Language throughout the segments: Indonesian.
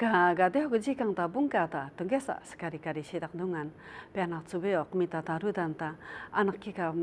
deh aku jikang ta bungka ta tunggesa sekali-kali sidak nungan pe anak subeo kumita taru danta anak kika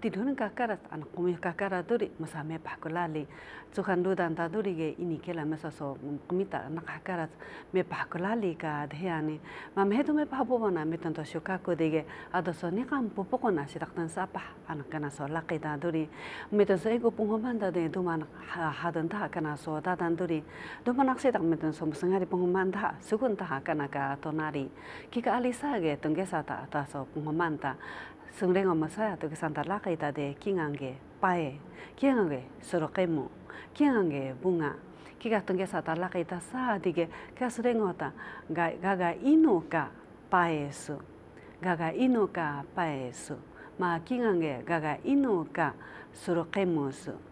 tidun keras, anak kumi kakara duri me pakulali tsukan du danta duri ge ini kela mesoso kumita anak kakara me pakulali ka dheani mam hedu me pabubona me tonto shukaku dege adoso nikam pupukona sidak tan sapa anak kana so laki ta duri me tonso ego pungomanda de duman hadan ta kana so ta dan duri dumanak sidak me tonso musengar ᱛᱟᱥᱚ ᱠᱩᱢᱟᱢᱟᱱᱫᱟ ᱥᱩᱠᱩᱱᱛᱟ ᱦᱟᱠᱟᱱᱟᱠᱟ ᱛᱚᱱᱟᱨᱤ ᱠᱤᱠᱟ ᱟᱞᱤᱥᱟᱜᱮ ᱛᱚᱝᱜᱮᱥᱟᱛᱟ ᱛᱟᱥᱚ ᱠᱩᱢᱟᱢᱟᱱᱛᱟ ᱥᱩᱠᱩᱱᱛᱟ ᱦᱟᱠᱟᱱᱟᱠᱟ ᱛᱚᱱᱟᱨᱤ ᱠᱤᱠᱟ ᱟᱞᱤᱥᱟᱜᱮ ᱛᱚᱝᱜᱮᱥᱟᱛᱟ ᱛᱟᱥᱚ ᱠᱩᱢᱟᱢᱟᱱᱛᱟ ᱥᱩᱝᱨᱮᱝᱚᱢᱟᱥᱟᱭᱟᱛᱟ ᱛᱚᱝᱜᱮᱥᱟᱛᱟ ᱛᱟᱥᱚ ᱠᱩᱢᱟᱢᱟᱱᱛᱟ ᱛᱚᱱᱟᱨᱤ ᱠᱤᱠᱟ ᱟᱞᱤᱥᱟᱜᱮ ᱛᱚᱝᱜᱮᱥᱟᱛᱟ ᱛᱟᱥᱚ ᱠᱩᱢᱟᱢᱟᱱᱛᱟ ᱥᱩᱝᱨᱮᱝᱚᱢᱟᱥᱟᱭᱟᱛᱟ ᱛᱚᱝᱜᱮᱥᱟᱛᱟ ᱛᱟᱥᱚ ᱠᱩᱢᱟᱢᱟᱱᱛᱟ ᱥᱩᱝᱨᱮᱝᱚᱢᱟᱥᱟᱭᱟᱛᱟ ᱛᱚᱝᱜᱮᱥᱟᱛᱟ ᱛᱟᱥᱚ ᱠᱩᱢᱟᱢᱟᱱᱛᱟ ᱥᱩᱝᱨᱮᱝᱚᱢᱟᱥᱟᱭᱟᱛᱟ ᱛᱚᱝᱜᱮᱥᱟᱛᱟ ᱛᱟᱥᱚ ᱠᱩᱢᱟᱢᱟᱱᱛᱟ